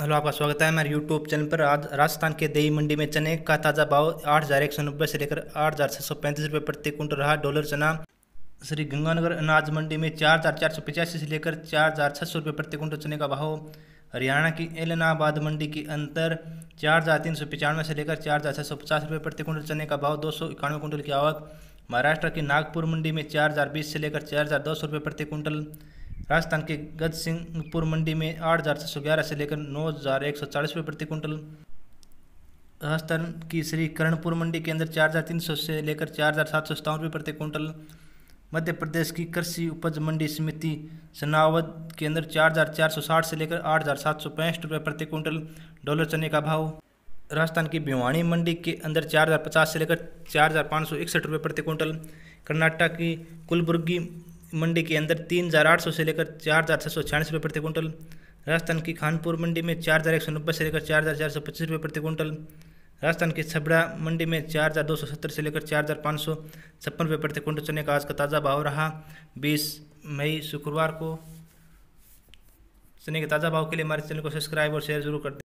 hello आपका स्वागत है हमारे यूट्यूब चैनल पर आज राजस्थान के दही मंडी में चने का ताज़ा भाव आठ हज़ार एक सौ नब्बे से लेकर आठ हज़ार छः सौ पैंतीस रुपये प्रति क्विंटल रहा डॉलर चना श्री गंगानगर अनाज मंडी में चार हज़ार चार सौ पचासी से लेकर चार हज़ार छः सौ रुपये प्रति क्विंटल चने का भाव हरियाणा की एलनाबाद मंडी की अंतर चार हज़ार तीन सौ पचानवे से लेकर चार हज़ार छः सौ पचास रुपये प्रति क्विंटल चने का भाव दो सौ इक्यानवे कुंटल की आवक महाराष्ट्र की नागपुर मंडी में चार हज़ार बीस से लेकर चार हज़ार दो सौ रुपये प्रति क्विंटल राजस्थान के गज सिंहपुर मंडी में आठ हज़ार छः सौ ग्यारह से लेकर नौ हज़ार एक सौ चालीस रुपये प्रति कुंटल राजस्थान की श्री करणपुर मंडी के अंदर चार हज़ार तीन सौ से लेकर चार हज़ार सात सौ सतावन रुपये प्रति क्विंटल मध्य प्रदेश की कृषि उपज मंडी समिति सनावद के अंदर चार हज़ार चार सौ साठ से लेकर आठ हज़ार सात सौ पैंसठ रुपये प्रति क्विंटल डॉलर चने का भाव राजस्थान की भिवानी मंडी के अंदर चार हज़ार पचास से लेकर चार हज़ार पाँच सौ इकसठ रुपये प्रति कुंटल कर्नाटक की कुलबुर्गी मंडी के अंदर तीन हज़ार आठ सौ से लेकर चार हज़ार छः सौ छियालीस रुपये प्रति क्विंटल राजस्थान की खानपुर मंडी में चार हज़ार एक सौ नब्बे से लेकर चार हज़ार चार सौ पच्चीस रुपये प्रति क्विंटल राजस्थान की छबड़ा मंडी में चार हज़ार दो सौ सत्तर से लेकर चार हज़ार पाँच सौ छप्पन रुपये प्रति क्विंटल चने का आज का ताज़ा भाव रहा बीस मई शुक्रवार को चने के ताज़ा भाव के लिए हमारे चैनल को सब्सक्राइब और शेयर जरूर कर दें